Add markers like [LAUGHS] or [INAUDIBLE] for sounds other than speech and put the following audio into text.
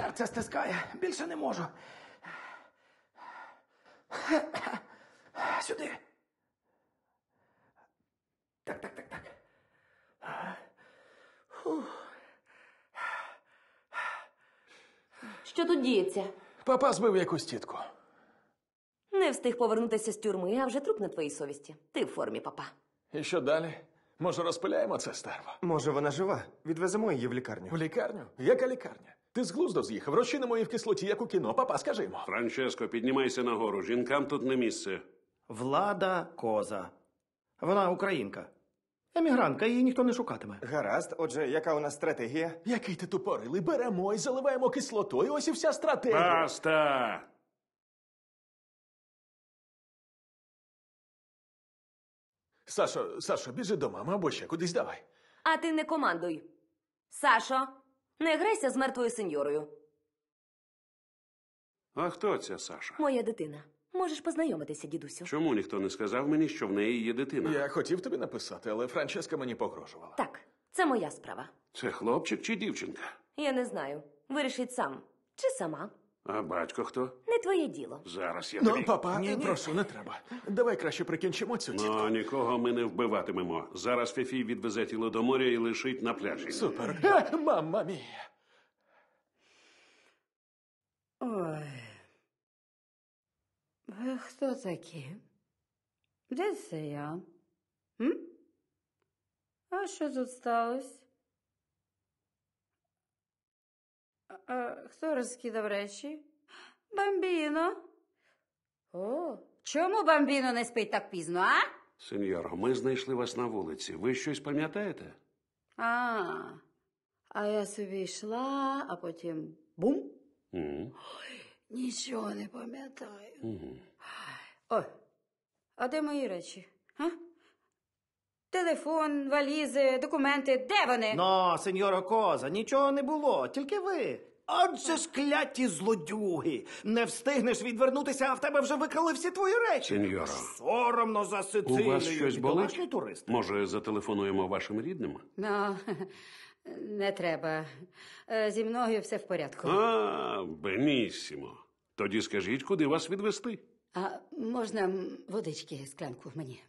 Серце стискає, більше не можу. Сюди. Так, так, так, так. Що тут діється? Папа збив якусь тітку. Не встиг повернутися з тюрми, а вже труп на твоїй совісті. Ти в формі, папа. І що далі? Може, розпиляємо це стерво? Може, вона жива. Відвеземо її в лікарню. В лікарню? Яка лікарня? Ти з глузду з'їхав, розчинимо її в кислоті, як у кіно. Папа, скажи Франческо, піднімайся нагору. Жінкам тут не місце. Влада коза. Вона українка. Емігрантка, її ніхто не шукатиме. Гаразд, отже, яка у нас стратегія? Який ти тупорили? Беремо і заливаємо кислотою. Ось і вся стратегія. Баста! Сашо, Сашо, біжи до мами або ще кудись давай. А ти не командуй. Сашо, не грайся з мертвою сеньорою. А хто ця Саша? Моя дитина. Можеш познайомитися, дідусю. Чому ніхто не сказав мені, що в неї є дитина? Я хотів тобі написати, але Франческа мені погрожувала. Так, це моя справа. Це хлопчик чи дівчинка? Я не знаю. Вирішить сам чи сама. А батько хто? Не твоє діло. Зараз я Ну, папа, ні, прошу, не треба. Давай краще прикінчимо цю ну, тітку. Ну, нікого ми не вбиватимемо. Зараз Фіфі відвезе тіло до моря і лишить на пляжі. Супер. Е, е, мамма мія. Ой. Ви хто такі? Де це я? М? А що тут сталося? А, Хто розкидав речі? Бамбіно. О, чому бамбіно не спить так пізно, а? Сеньор, ми знайшли вас на вулиці. Ви щось пам'ятаєте? А, а я собі йшла, а потім бум. Угу. Ой, нічого не пам'ятаю. Угу. О, а де мої речі? А? Телефон, валізи, документи. Де вони? Но, сеньоро Коза, нічого не було, тільки ви. Отже ж кляті злодюги. Не встигнеш відвернутися, а в тебе вже викрали всі твої речі. Сеньоро. Соромно за Сицилію. У вас щось болить? Домашній турист. Може, зателефонуємо вашим рідним? Ну, [LAUGHS] не треба. Е, зі мною все в порядку. А, бенісімо. Тоді скажіть, куди вас відвести? А можна водички склянку мені?